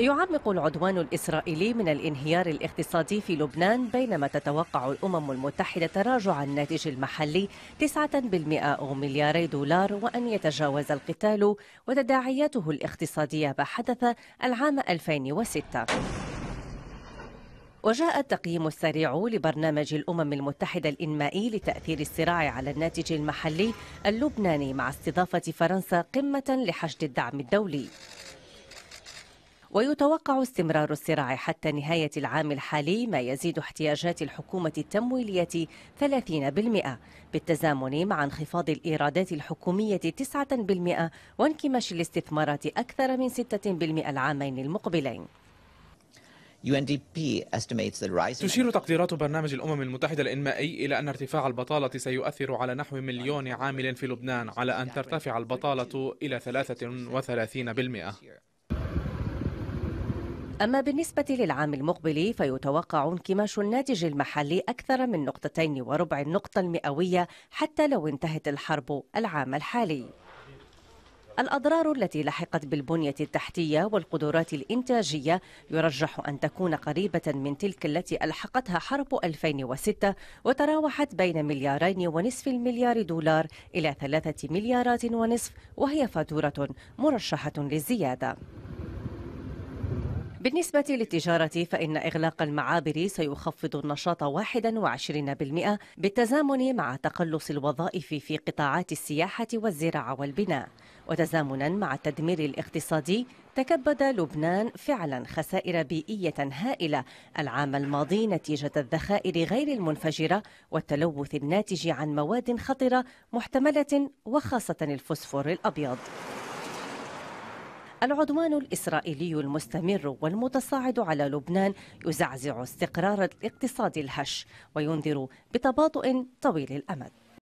يعمق العدوان الإسرائيلي من الانهيار الاقتصادي في لبنان بينما تتوقع الأمم المتحدة تراجع الناتج المحلي 9% أو ملياري دولار وأن يتجاوز القتال وتداعياته الاقتصادية ما حدث العام 2006 وجاء التقييم السريع لبرنامج الأمم المتحدة الإنمائي لتأثير الصراع على الناتج المحلي اللبناني مع استضافة فرنسا قمة لحشد الدعم الدولي ويتوقع استمرار الصراع حتى نهاية العام الحالي ما يزيد احتياجات الحكومة التمويلية 30% بالتزامن مع انخفاض الإيرادات الحكومية 9% وانكماش الاستثمارات أكثر من 6% العامين المقبلين تشير تقديرات برنامج الأمم المتحدة الإنمائي إلى أن ارتفاع البطالة سيؤثر على نحو مليون عامل في لبنان على أن ترتفع البطالة إلى 33% أما بالنسبة للعام المقبل فيتوقع انكماش الناتج المحلي أكثر من نقطتين وربع النقطة المئوية حتى لو انتهت الحرب العام الحالي الأضرار التي لحقت بالبنية التحتية والقدرات الإنتاجية يرجح أن تكون قريبة من تلك التي ألحقتها حرب 2006 وتراوحت بين مليارين ونصف المليار دولار إلى ثلاثة مليارات ونصف وهي فاتورة مرشحة للزيادة بالنسبة للتجارة فإن إغلاق المعابر سيخفض النشاط 21% بالتزامن مع تقلص الوظائف في قطاعات السياحة والزراعة والبناء وتزامنا مع التدمير الاقتصادي تكبد لبنان فعلا خسائر بيئية هائلة العام الماضي نتيجة الذخائر غير المنفجرة والتلوث الناتج عن مواد خطرة محتملة وخاصة الفوسفور الأبيض العدوان الإسرائيلي المستمر والمتصاعد على لبنان يزعزع استقرار الاقتصاد الهش وينذر بتباطؤ طويل الأمد